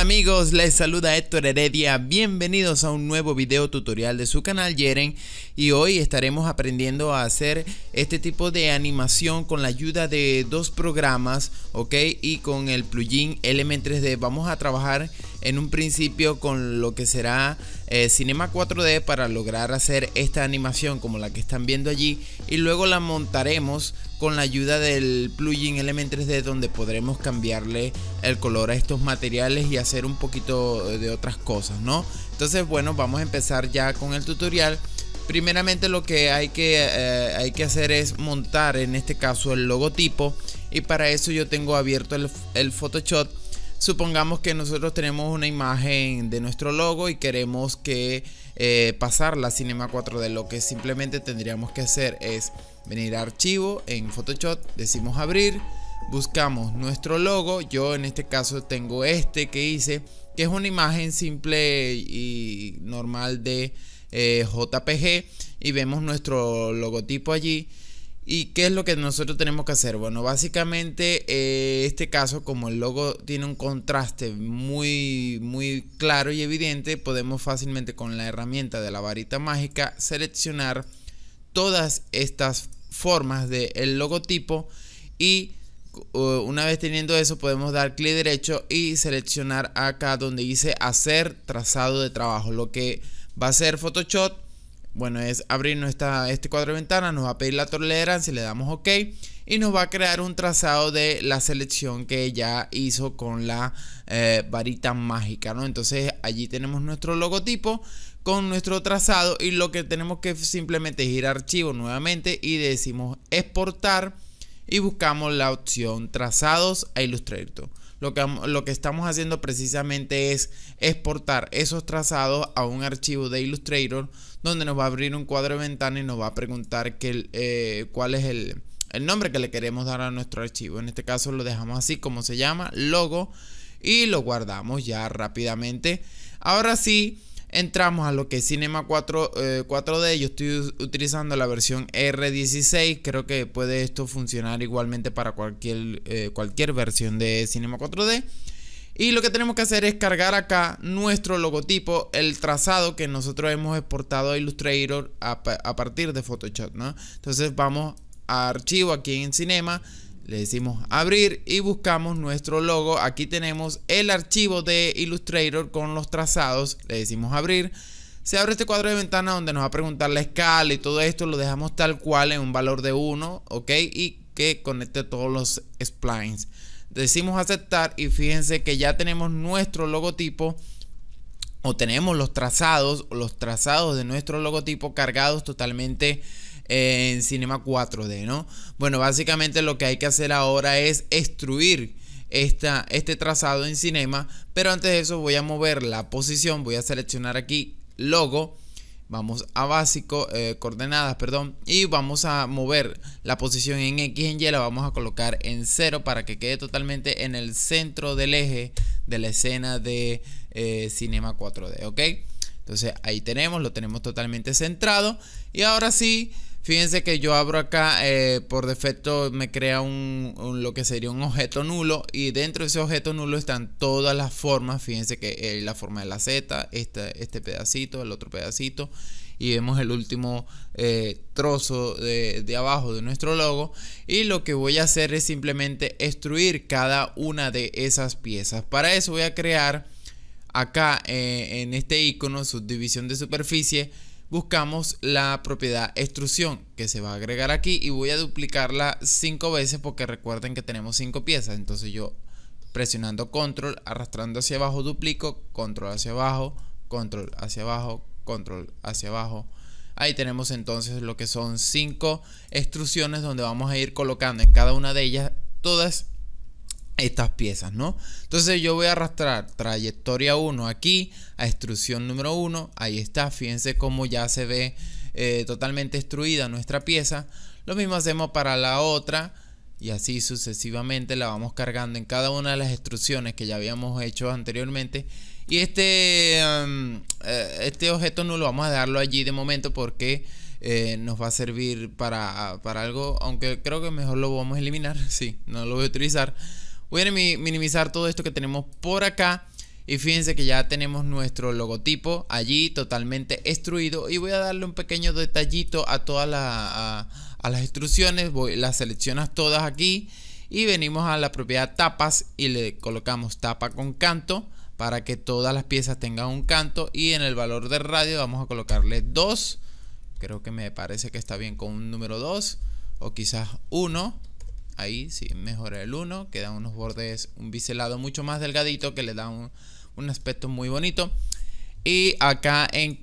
amigos, les saluda Héctor Heredia, bienvenidos a un nuevo video tutorial de su canal Jeren. y hoy estaremos aprendiendo a hacer este tipo de animación con la ayuda de dos programas, ok, y con el plugin Element 3D vamos a trabajar en un principio con lo que será eh, Cinema 4D para lograr hacer esta animación como la que están viendo allí y luego la montaremos con la ayuda del plugin Element 3D donde podremos cambiarle el color a estos materiales y hacer un poquito de otras cosas, ¿no? Entonces, bueno, vamos a empezar ya con el tutorial. Primeramente lo que hay que, eh, hay que hacer es montar en este caso el logotipo y para eso yo tengo abierto el, el Photoshop Supongamos que nosotros tenemos una imagen de nuestro logo y queremos que eh, pasarla a Cinema 4D. Lo que simplemente tendríamos que hacer es venir a archivo en Photoshop, decimos abrir, buscamos nuestro logo. Yo en este caso tengo este que hice, que es una imagen simple y normal de eh, JPG y vemos nuestro logotipo allí ¿Y qué es lo que nosotros tenemos que hacer? Bueno, básicamente eh, este caso, como el logo tiene un contraste muy, muy claro y evidente, podemos fácilmente con la herramienta de la varita mágica seleccionar todas estas formas del logotipo y uh, una vez teniendo eso podemos dar clic derecho y seleccionar acá donde dice hacer trazado de trabajo lo que va a ser Photoshop bueno, es abrir nuestra, este cuadro de ventana, nos va a pedir la tolerancia, le damos OK y nos va a crear un trazado de la selección que ya hizo con la eh, varita mágica, ¿no? Entonces allí tenemos nuestro logotipo con nuestro trazado y lo que tenemos que simplemente es ir a archivo nuevamente y decimos exportar y buscamos la opción trazados a e Illustrator lo que, estamos haciendo precisamente es exportar esos trazados a un archivo de Illustrator donde nos va a abrir un cuadro de ventana y nos va a preguntar que, eh, cuál es el, el nombre que le queremos dar a nuestro archivo. En este caso lo dejamos así como se llama, logo, y lo guardamos ya rápidamente. Ahora sí, entramos a lo que es Cinema 4, 4D. Eh, Yo estoy utilizando la versión R16. Creo que puede esto funcionar igualmente para cualquier, eh, cualquier versión de Cinema 4D. Y lo que tenemos que hacer es cargar acá nuestro logotipo, el trazado que nosotros hemos exportado a Illustrator a, partir de Photoshop, ¿no? Entonces vamos a archivo aquí en Cinema, le decimos abrir y buscamos nuestro logo. Aquí tenemos el archivo de Illustrator con los trazados. Le decimos abrir. Se abre este cuadro de ventana donde nos va a preguntar la escala y todo esto. Lo dejamos tal cual en un valor de 1, ¿ok? Y que conecte todos los splines. Decimos aceptar y fíjense que ya tenemos nuestro logotipo o tenemos los trazados, los trazados de nuestro logotipo cargados totalmente en Cinema 4D, ¿no? Bueno, básicamente lo que hay que hacer ahora es extruir este trazado en Cinema, pero antes de eso voy a mover la posición, voy a seleccionar aquí logo, vamos a básico, eh, coordenadas, perdón, y vamos a mover la posición en X en Y, la vamos a colocar en 0 para que quede totalmente en el centro del eje de la escena de eh, Cinema 4D, ¿ok? Entonces ahí tenemos, lo tenemos totalmente centrado y ahora sí Fíjense que yo abro acá, eh, por defecto me crea un, lo que sería un objeto nulo y dentro de ese objeto nulo están todas las formas. Fíjense que eh, la forma de la Z, este, pedacito, el otro pedacito y vemos el último eh, trozo de, abajo de nuestro logo y lo que voy a hacer es simplemente extruir cada una de esas piezas para eso voy a crear acá en este icono subdivisión de superficie buscamos la propiedad extrusión que se va a agregar aquí y voy a duplicarla cinco veces porque recuerden que tenemos cinco piezas. Entonces yo presionando control, arrastrando hacia abajo, duplico, control hacia abajo, control hacia abajo, control hacia abajo. Ahí tenemos entonces lo que son cinco extrusiones donde vamos a ir colocando en cada una de ellas todas estas piezas, ¿no? Entonces yo voy a arrastrar trayectoria 1 aquí a instrucción número 1, ahí está, fíjense cómo ya se ve eh, totalmente extruida nuestra pieza. Lo mismo hacemos para la otra y así sucesivamente la vamos cargando en cada una de las instrucciones que ya habíamos hecho anteriormente. Y este, eh, este objeto no lo vamos a darlo allí de momento porque... Eh, nos va a servir para, para algo, aunque creo que mejor lo vamos a eliminar, si no lo voy a utilizar. Voy a minimizar todo esto que tenemos por acá. Y fíjense que ya tenemos nuestro logotipo allí totalmente extruido. Y voy a darle un pequeño detallito a todas a, las instrucciones Voy, las seleccionas todas aquí. Y venimos a la propiedad tapas y le colocamos tapa con canto para que todas las piezas tengan un canto. Y en el valor de radio vamos a colocarle 2. Creo que me parece que está bien con un número 2 o quizás 1. Ahí sí, mejora el 1, que da unos bordes, un biselado mucho más delgadito que le da un, un aspecto muy bonito. Y acá en,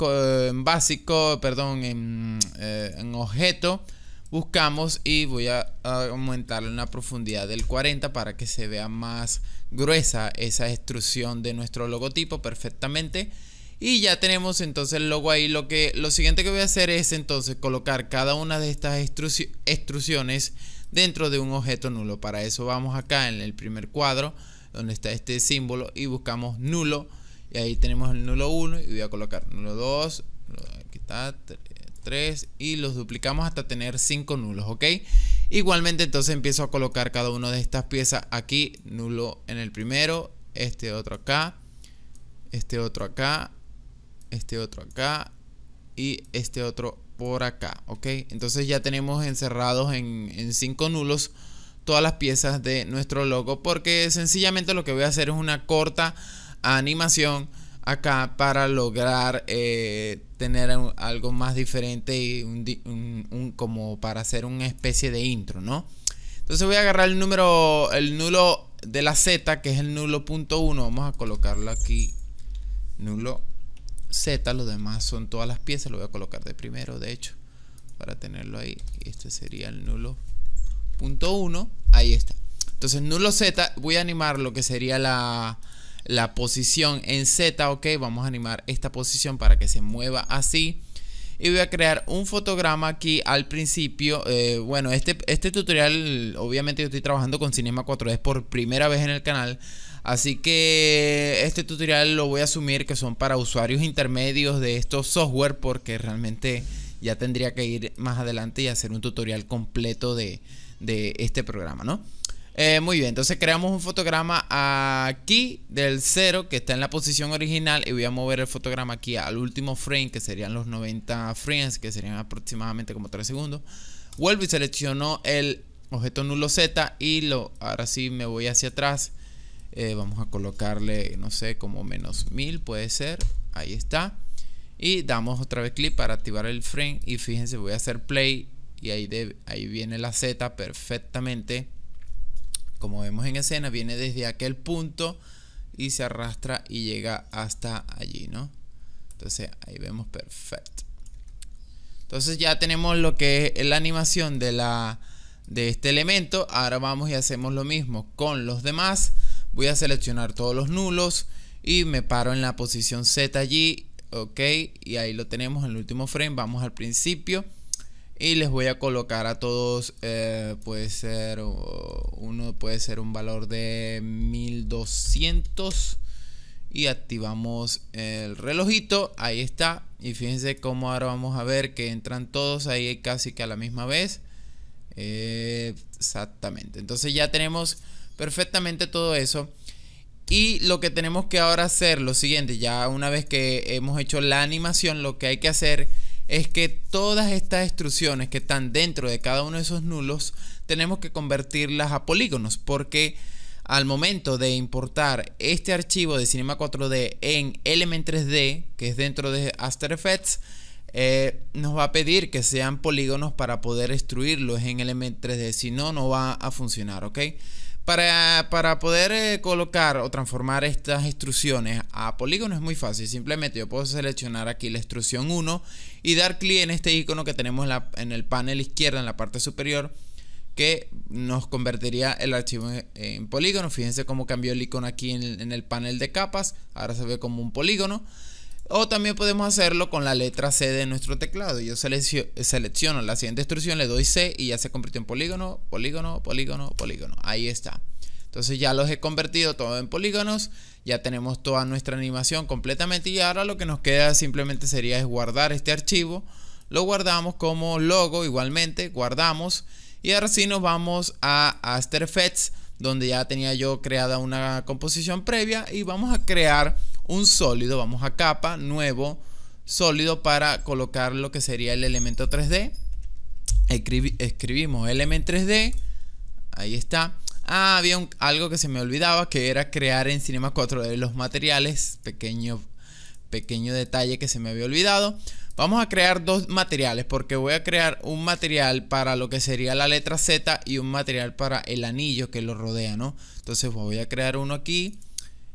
básico, perdón, en, eh, en, objeto, buscamos y voy a, aumentar aumentarle una profundidad del 40 para que se vea más gruesa esa extrusión de nuestro logotipo perfectamente. Y ya tenemos entonces el logo ahí. Lo, que, lo siguiente que voy a hacer es entonces colocar cada una de estas extrusiones dentro de un objeto nulo. Para eso vamos acá en el primer cuadro donde está este símbolo y buscamos nulo. Y ahí tenemos el nulo 1 y voy a colocar nulo 2, aquí está, 3 y los duplicamos hasta tener 5 nulos, ¿ok? Igualmente entonces empiezo a colocar cada una de estas piezas aquí, nulo en el primero, este otro acá, este otro acá, este otro acá y este otro por acá, ¿ok? Entonces ya tenemos encerrados en, cinco nulos todas las piezas de nuestro logo porque sencillamente lo que voy a hacer es una corta animación acá para lograr eh, tener algo más diferente y como para hacer una especie de intro, ¿no? Entonces voy a agarrar el número, el nulo de la Z, que es el nulo punto uno. Vamos a colocarlo aquí, nulo Z, los demás son todas las piezas, lo voy a colocar de primero, de hecho, para tenerlo ahí. Este sería el nulo punto 1, ahí está. Entonces, nulo Z, voy a animar lo que sería la, la posición en Z, ok, vamos a animar esta posición para que se mueva así. Y voy a crear un fotograma aquí al principio. Eh, bueno, este, este tutorial, obviamente yo estoy trabajando con Cinema 4D por primera vez en el canal. Así que este tutorial lo voy a asumir que son para usuarios intermedios de estos software porque realmente ya tendría que ir más adelante y hacer un tutorial completo de, de este programa, ¿no? Eh, muy bien, entonces creamos un fotograma aquí del 0 que está en la posición original y voy a mover el fotograma aquí al último frame que serían los 90 frames que serían aproximadamente como 3 segundos. Vuelvo y selecciono el objeto nulo Z y lo, ahora sí me voy hacia atrás eh, vamos a colocarle, no sé, como menos 1000 puede ser, ahí está. Y damos otra vez clic para activar el frame y fíjense, voy a hacer play y ahí, ahí viene la Z perfectamente. Como vemos en escena, viene desde aquel punto y se arrastra y llega hasta allí, ¿no? Entonces ahí vemos perfecto. Entonces ya tenemos lo que es la animación de, la, de este elemento. Ahora vamos y hacemos lo mismo con los demás. Voy a seleccionar todos los nulos y me paro en la posición Z allí, ok, y ahí lo tenemos en el último frame, vamos al principio y les voy a colocar a todos, eh, puede ser, uno puede ser un valor de 1200 y activamos el relojito, ahí está, y fíjense cómo ahora vamos a ver que entran todos ahí casi que a la misma vez. exactamente, entonces ya tenemos perfectamente todo eso. Y lo que tenemos que ahora hacer, lo siguiente, ya una vez que hemos hecho la animación, lo que hay que hacer es que todas estas instrucciones que están dentro de cada uno de esos nulos, tenemos que convertirlas a polígonos, porque al momento de importar este archivo de Cinema 4D en Element 3D, que es dentro de After Effects, eh, nos va a pedir que sean polígonos para poder destruirlos en Element 3D, si no, no va a funcionar, ¿ok? Para, poder eh, colocar o transformar estas instrucciones a polígono es muy fácil. Simplemente yo puedo seleccionar aquí la instrucción 1 y dar clic en este icono que tenemos en, el panel izquierdo, en la parte superior que nos convertiría el archivo en, polígono. Fíjense cómo cambió el icono aquí en el panel de capas. Ahora se ve como un polígono. O también podemos hacerlo con la letra C de nuestro teclado. Yo selecciono la siguiente instrucción, le doy C y ya se convirtió en polígono, polígono, polígono, polígono. Ahí está. Entonces ya los he convertido todos en polígonos. Ya tenemos toda nuestra animación completamente y ahora lo que nos queda simplemente sería es guardar este archivo. Lo guardamos como logo igualmente, guardamos. Y ahora sí nos vamos a After Effects donde ya tenía yo creada una composición previa y vamos a crear un sólido, vamos a capa, nuevo, sólido para colocar lo que sería el elemento 3D. escribimos element 3D, ahí está. Ah, había algo que se me olvidaba que era crear en Cinema 4D los materiales, pequeño, pequeño detalle que se me había olvidado. Vamos a crear dos materiales porque voy a crear un material para lo que sería la letra Z y un material para el anillo que lo rodea, ¿no? Entonces voy a crear uno aquí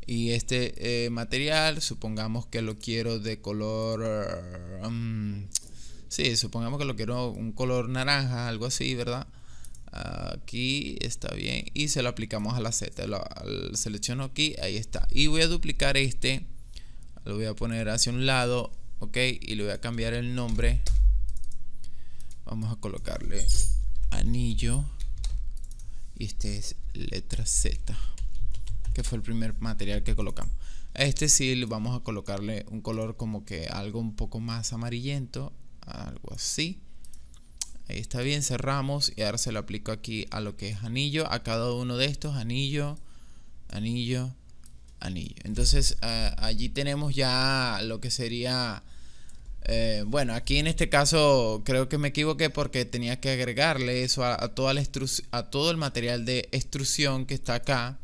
y este eh, material, supongamos que lo quiero de color... Um, sí, supongamos que lo quiero un color naranja, algo así, ¿verdad? Aquí está bien. Y se lo aplicamos a la Z. Lo, selecciono aquí, ahí está. Y voy a duplicar este. Lo voy a poner hacia un lado, ¿ok? Y le voy a cambiar el nombre. Vamos a colocarle anillo. Y este es letra Z que fue el primer material que colocamos. A este sí vamos a colocarle un color como que algo un poco más amarillento, algo así. Ahí está bien, cerramos y ahora se lo aplico aquí a lo que es anillo, a cada uno de estos, anillo, anillo, anillo. Entonces eh, allí tenemos ya lo que sería... Eh, bueno, aquí en este caso creo que me equivoqué porque tenía que agregarle eso a, toda la a todo el material de extrusión que está acá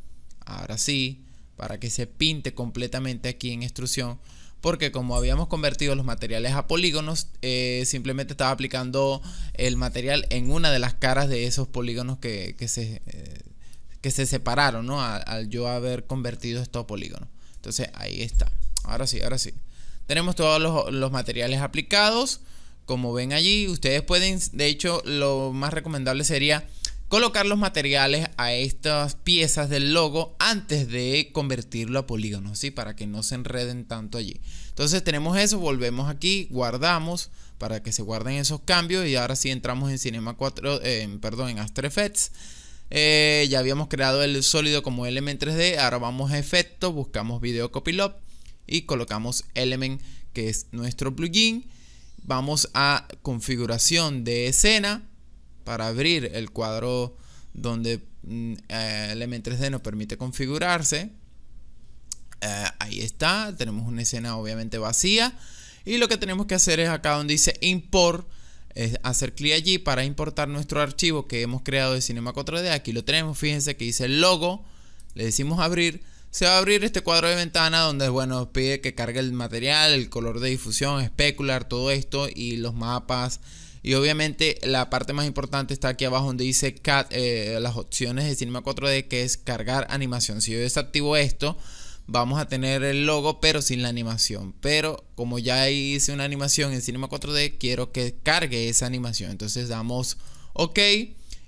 ahora sí, para que se pinte completamente aquí en extrusión, porque como habíamos convertido los materiales a polígonos, eh, simplemente estaba aplicando el material en una de las caras de esos polígonos que, que se, eh, que se separaron, ¿no? al yo haber convertido esto a polígono. Entonces ahí está. Ahora sí, ahora sí. Tenemos todos los materiales aplicados. Como ven allí, ustedes pueden, de hecho, lo más recomendable sería colocar los materiales a estas piezas del logo antes de convertirlo a polígonos, ¿sí? Para que no se enreden tanto allí. Entonces tenemos eso, volvemos aquí, guardamos para que se guarden esos cambios y ahora sí entramos en Cinema 4, eh, perdón, en After Effects. Eh, ya habíamos creado el sólido como Element 3D, ahora vamos a efectos, buscamos Video Copilot y colocamos Element que es nuestro plugin. Vamos a configuración de escena para abrir el cuadro donde mm, eh, Element 3D nos permite configurarse. Eh, ahí está, tenemos una escena obviamente vacía y lo que tenemos que hacer es acá donde dice import, es hacer clic allí para importar nuestro archivo que hemos creado de Cinema 4D. Aquí lo tenemos, fíjense que dice el logo, le decimos abrir se va a abrir este cuadro de ventana donde, bueno, pide que cargue el material, el color de difusión, especular, todo esto y los mapas y obviamente la parte más importante está aquí abajo donde dice eh, las opciones de Cinema 4D que es cargar animación. Si yo desactivo esto, vamos a tener el logo pero sin la animación. Pero como ya hice una animación en Cinema 4D, quiero que cargue esa animación. Entonces damos OK.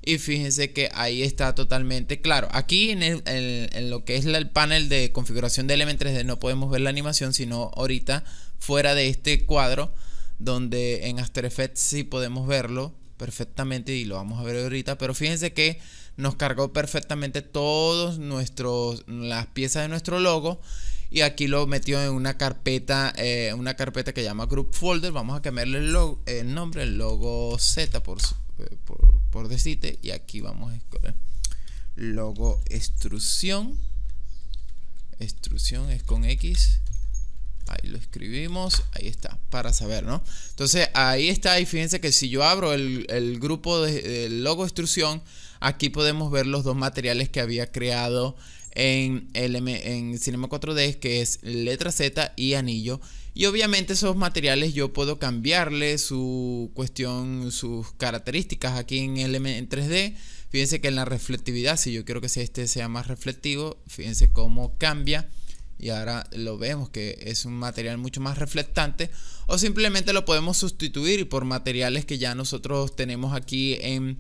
Y fíjense que ahí está totalmente claro. Aquí en, lo que es el panel de configuración de Element 3D no podemos ver la animación, sino ahorita fuera de este cuadro donde en After Effects sí podemos verlo perfectamente y lo vamos a ver ahorita, pero fíjense que nos cargó perfectamente todos nuestros las piezas de nuestro logo y aquí lo metió en una carpeta eh, una carpeta que llama group folder vamos a cambiarle el, nombre el logo z por, eh, por, por decirte y aquí vamos a escoger logo extrusión extrusión es con x Ahí lo escribimos, ahí está, para saber, ¿no? Entonces ahí está, y fíjense que si yo abro el, grupo de, de, logo extrusión, aquí podemos ver los dos materiales que había creado en, en Cinema 4D, que es letra Z y anillo. Y obviamente esos materiales yo puedo cambiarle su cuestión, sus características aquí en, en 3D. Fíjense que en la reflectividad, si yo quiero que este sea más reflectivo, fíjense cómo cambia y ahora lo vemos que es un material mucho más reflectante o simplemente lo podemos sustituir por materiales que ya nosotros tenemos aquí en,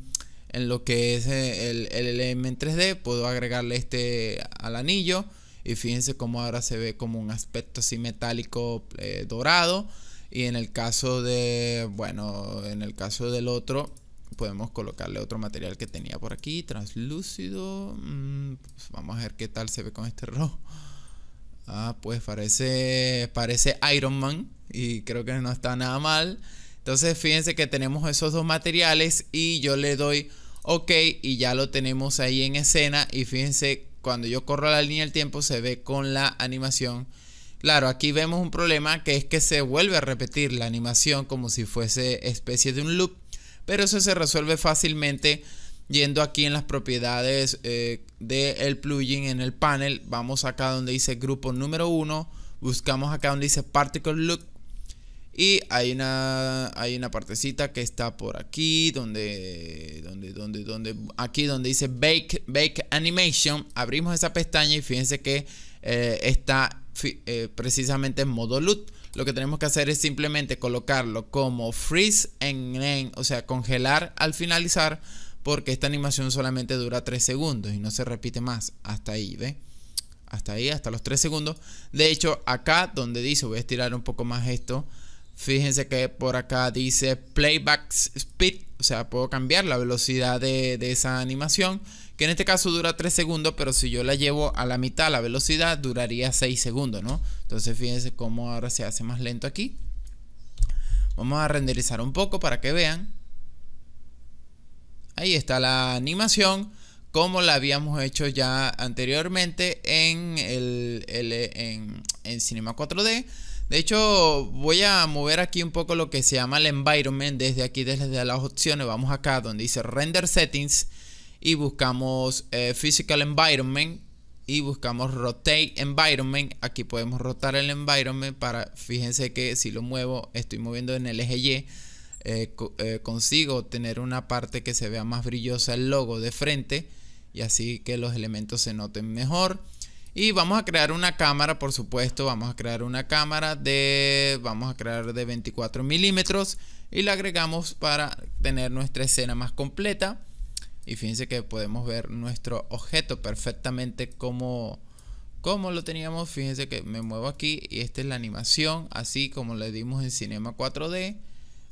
lo que es eh, el, el LM 3D. Puedo agregarle este al anillo y fíjense cómo ahora se ve como un aspecto así metálico eh, dorado y en el caso de bueno en el caso del otro podemos colocarle otro material que tenía por aquí translúcido mm, pues vamos a ver qué tal se ve con este rojo Ah, pues parece, parece Iron Man y creo que no está nada mal. Entonces fíjense que tenemos esos dos materiales y yo le doy OK y ya lo tenemos ahí en escena y fíjense cuando yo corro la línea del tiempo se ve con la animación. Claro, aquí vemos un problema que es que se vuelve a repetir la animación como si fuese especie de un loop, pero eso se resuelve fácilmente Yendo aquí en las propiedades eh, del plugin en el panel, vamos acá donde dice grupo número 1, buscamos acá donde dice Particle Look y hay una, hay una partecita que está por aquí, donde, donde, donde, donde, aquí donde dice Bake, Bake Animation. Abrimos esa pestaña y fíjense que eh, está eh, precisamente en modo loot. Lo que tenemos que hacer es simplemente colocarlo como freeze en, en o sea, congelar al finalizar porque esta animación solamente dura 3 segundos y no se repite más hasta ahí, ¿ve? Hasta ahí, hasta los 3 segundos. De hecho, acá donde dice, voy a estirar un poco más esto. Fíjense que por acá dice playback speed, o sea, puedo cambiar la velocidad de, de esa animación, que en este caso dura 3 segundos, pero si yo la llevo a la mitad la velocidad, duraría 6 segundos, ¿no? Entonces fíjense cómo ahora se hace más lento aquí. Vamos a renderizar un poco para que vean. Ahí está la animación como la habíamos hecho ya anteriormente en, el, en, Cinema 4D. De hecho, voy a mover aquí un poco lo que se llama el environment. Desde aquí, desde las opciones, vamos acá donde dice Render Settings y buscamos eh, Physical Environment y buscamos Rotate Environment. Aquí podemos rotar el environment para, fíjense que si lo muevo, estoy moviendo en el eje Y eh, eh, consigo tener una parte que se vea más brillosa el logo de frente y así que los elementos se noten mejor. Y vamos a crear una cámara, por supuesto, vamos a crear una cámara de, vamos a crear de 24 milímetros y la agregamos para tener nuestra escena más completa. Y fíjense que podemos ver nuestro objeto perfectamente como, como lo teníamos. Fíjense que me muevo aquí y esta es la animación, así como le dimos en Cinema 4D.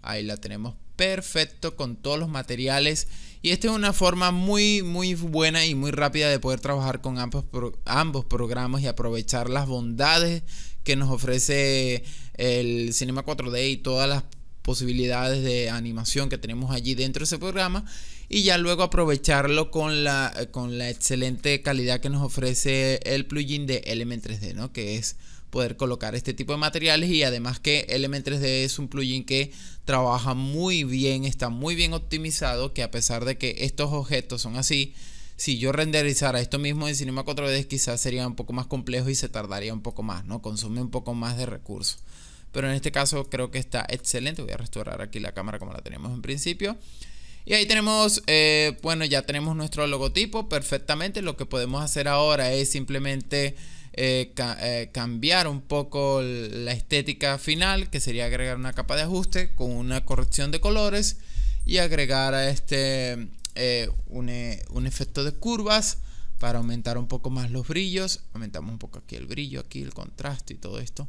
Ahí la tenemos perfecto con todos los materiales. Y esta es una forma muy, muy buena y muy rápida de poder trabajar con ambos, programas y aprovechar las bondades que nos ofrece el Cinema 4D y todas las posibilidades de animación que tenemos allí dentro de ese programa y ya luego aprovecharlo con la, con la excelente calidad que nos ofrece el plugin de Element 3D, ¿no? Que es poder colocar este tipo de materiales y además que Element 3D es un plugin que trabaja muy bien, está muy bien optimizado, que a pesar de que estos objetos son así, si yo renderizara esto mismo en Cinema 4D quizás sería un poco más complejo y se tardaría un poco más, ¿no? Consume un poco más de recursos. Pero en este caso creo que está excelente. Voy a restaurar aquí la cámara como la teníamos en principio. Y ahí tenemos, eh, bueno, ya tenemos nuestro logotipo perfectamente. Lo que podemos hacer ahora es simplemente eh, eh, cambiar un poco la estética final, que sería agregar una capa de ajuste con una corrección de colores y agregar a este eh, un, efecto de curvas para aumentar un poco más los brillos. Aumentamos un poco aquí el brillo, aquí el contraste y todo esto.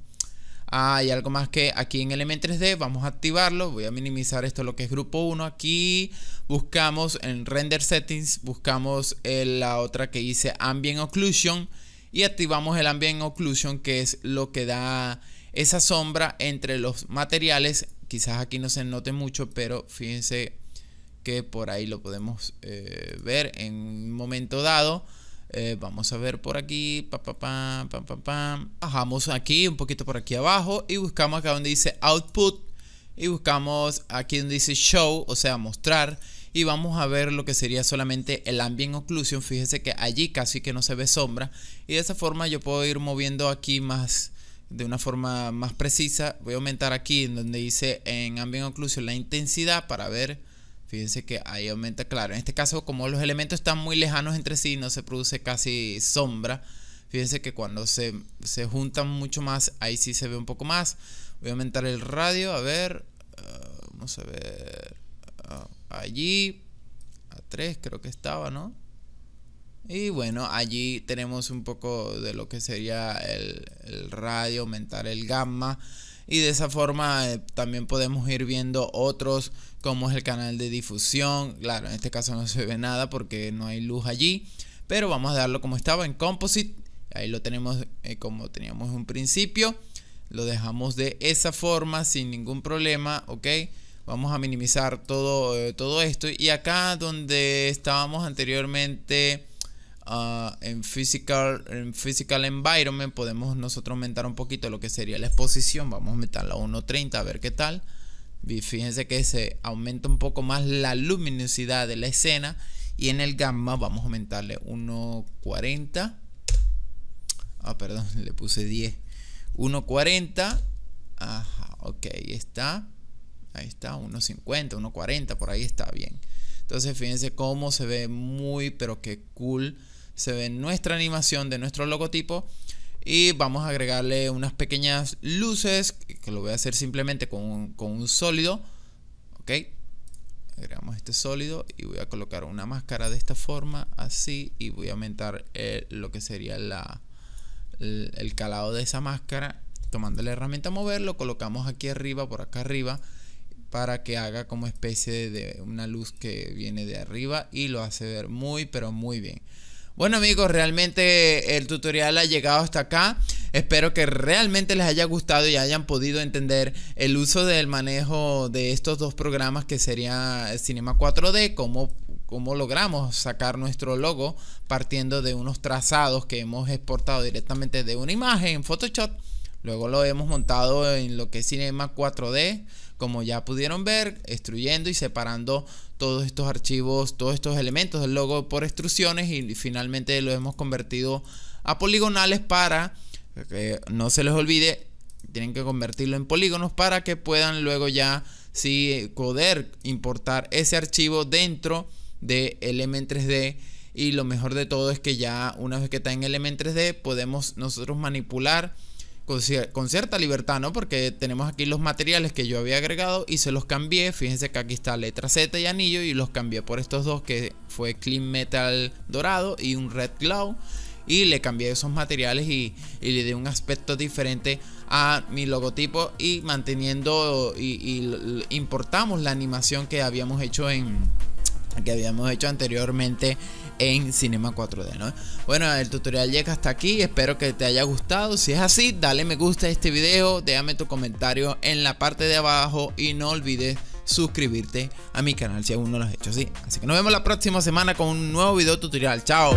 Hay ah, algo más que aquí en Element 3D vamos a activarlo. Voy a minimizar esto lo que es grupo 1. Aquí buscamos en Render Settings, buscamos la otra que dice Ambient Occlusion y activamos el ambient occlusion que es lo que da esa sombra entre los materiales. Quizás aquí no se note mucho, pero fíjense que por ahí lo podemos eh, ver en un momento dado. Eh, vamos a ver por aquí, Bajamos aquí, un poquito por aquí abajo y buscamos acá donde dice output y buscamos aquí donde dice show, o sea, mostrar y vamos a ver lo que sería solamente el ambient occlusion. fíjense que allí casi que no se ve sombra y de esa forma yo puedo ir moviendo aquí más de una forma más precisa. Voy a aumentar aquí en donde dice en ambient occlusion la intensidad para ver. Fíjense que ahí aumenta, claro, en este caso como los elementos están muy lejanos entre sí, no se produce casi sombra. Fíjense que cuando se, juntan mucho más, ahí sí se ve un poco más. Voy a aumentar el radio, a ver. Ah, vamos a ver. Ah, allí. A3 creo que estaba, ¿no? Y bueno, allí tenemos un poco de lo que sería el, radio, aumentar el gamma. Y de esa forma eh, también podemos ir viendo otros, como es el canal de difusión. Claro, en este caso no se ve nada porque no hay luz allí. Pero vamos a darlo como estaba en composite. Ahí lo tenemos eh, como teníamos un principio. Lo dejamos de esa forma sin ningún problema, ¿ok? Vamos a minimizar todo, eh, todo esto. Y acá donde estábamos anteriormente ah, en, physical, en Physical Environment, podemos nosotros aumentar un poquito lo que sería la exposición. Vamos a aumentarla a 1.30 a ver qué tal. fíjense que se aumenta un poco más la luminosidad de la escena. Y en el gamma vamos a aumentarle 1.40. Ah, perdón, le puse 10. 1.40. Ajá, ok, está. Ahí está, 1.50, 1.40 por ahí está bien. Entonces fíjense cómo se ve muy, pero qué cool. Se ve nuestra animación de nuestro logotipo. Y vamos a agregarle unas pequeñas luces, que lo voy a hacer simplemente con un, sólido. Ok, agregamos este sólido y voy a colocar una máscara de esta forma así y voy a aumentar eh, lo que sería la, el, calado de esa máscara tomando la herramienta moverlo colocamos aquí arriba por acá arriba para que haga como especie de una luz que viene de arriba y lo hace ver muy pero muy bien. Bueno amigos, realmente el tutorial ha llegado hasta acá. Espero que realmente les haya gustado y hayan podido entender el uso del manejo de estos dos programas que sería Cinema 4D, cómo, cómo logramos sacar nuestro logo partiendo de unos trazados que hemos exportado directamente de una imagen en Photoshop. Luego lo hemos montado en lo que es Cinema 4D como ya pudieron ver, extruyendo y separando todos estos archivos, todos estos elementos del logo por extrusiones y finalmente lo hemos convertido a poligonales para que no se les olvide, tienen que convertirlo en polígonos para que puedan luego ya si poder importar ese archivo dentro de Element 3D y lo mejor de todo es que ya una vez que está en Element 3D podemos nosotros manipular con cierta libertad, ¿no? Porque tenemos aquí los materiales que yo había agregado y se los cambié. Fíjense que aquí está letra Z y anillo y los cambié por estos dos que fue Clean Metal Dorado y un Red Glow. Y le cambié esos materiales y, le di un aspecto diferente a mi logotipo y manteniendo y importamos la animación que habíamos hecho en, que habíamos hecho anteriormente en Cinema 4D, ¿no? Bueno, el tutorial llega hasta aquí, espero que te haya gustado, si es así, dale me gusta a este video, déjame tu comentario en la parte de abajo y no olvides suscribirte a mi canal si aún no lo has hecho así. Así que nos vemos la próxima semana con un nuevo video tutorial, chao.